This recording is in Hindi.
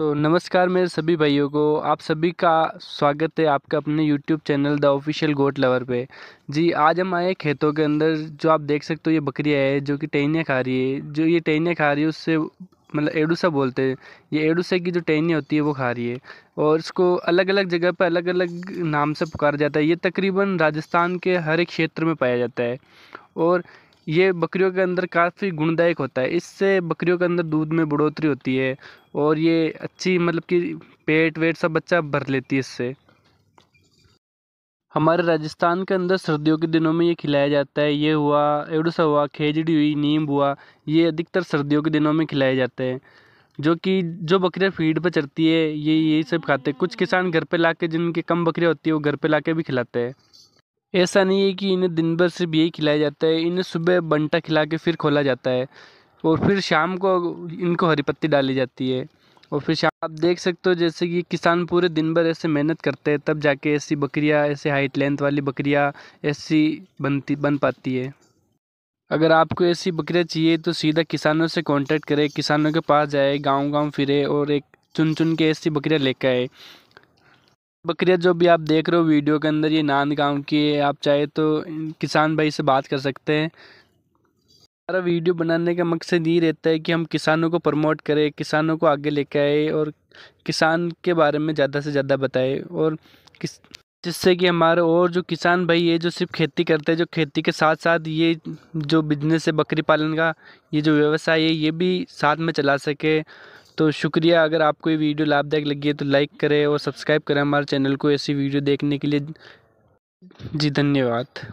तो नमस्कार मेरे सभी भाइयों को आप सभी का स्वागत है आपका अपने YouTube channel the official goat lover पे जी आज हम आए खेतों के अंदर जो आप देख सकते हो ये बकरियाँ है जो कि टहनियाँ खा रही है जो ये टहनियाँ खा रही है उससे मतलब एडूसा बोलते हैं ये एडूसा की जो टहनियाँ होती है वो खा रही है और इसको अलग अलग जगह पर अलग अलग नाम से पुकारा जाता है ये तकरीबन राजस्थान के हर एक क्षेत्र में पाया जाता है और ये बकरियों के अंदर काफ़ी गुणदायक होता है इससे बकरियों के अंदर दूध में बढ़ोतरी होती है और ये अच्छी मतलब कि पेट वेट सब बच्चा भर लेती है इससे हमारे राजस्थान के अंदर सर्दियों के दिनों में ये खिलाया जाता है ये हुआ एडुसा हुआ खेजड़ी हुई नीम हुआ ये अधिकतर सर्दियों के दिनों में खिलाए जाते हैं जो कि जो बकरियाँ फीड पर चरती है ये यही सब खाते हैं कुछ किसान घर पे लाके जिनके कम बकरियाँ होती है वो घर पे लाके भी खिलाते हैं ऐसा नहीं है कि इन्हें दिन भर सिर्फ यही खिलाया जाता है इन्हें सुबह बंटा खिला के फिर खोला जाता है और फिर शाम को इनको हरी पत्ती डाली जाती है और फिर शाम आप देख सकते हो जैसे कि किसान पूरे दिन भर ऐसे मेहनत करते हैं तब जाके ऐसी बकरियां ऐसे हाइट लेंथ वाली बकरियां ऐसी बनती बन पाती है अगर आपको ऐसी बकरियाँ चाहिए तो सीधा किसानों से कांटेक्ट करें किसानों के पास जाए गांव गांव फिरे और एक चुन चुन के ऐसी बकरियाँ लेकर आए बकरियाँ जो भी आप देख रहे हो वीडियो के अंदर ये नांद गांव की है आप चाहे तो किसान भाई से बात कर सकते हैं हमारा वीडियो बनाने का मकसद ये रहता है कि हम किसानों को प्रमोट करें किसानों को आगे लेकर आए और किसान के बारे में ज़्यादा से ज़्यादा बताए और किस जिससे कि हमारे और जो किसान भाई है जो सिर्फ खेती करते हैं जो खेती के साथ साथ ये जो बिजनेस है बकरी पालन का ये जो व्यवसाय है ये भी साथ में चला सके तो शुक्रिया अगर आपको ये वीडियो लाभदायक लगी है तो लाइक करें और सब्सक्राइब करें हमारे चैनल को ऐसी वीडियो देखने के लिए जी धन्यवाद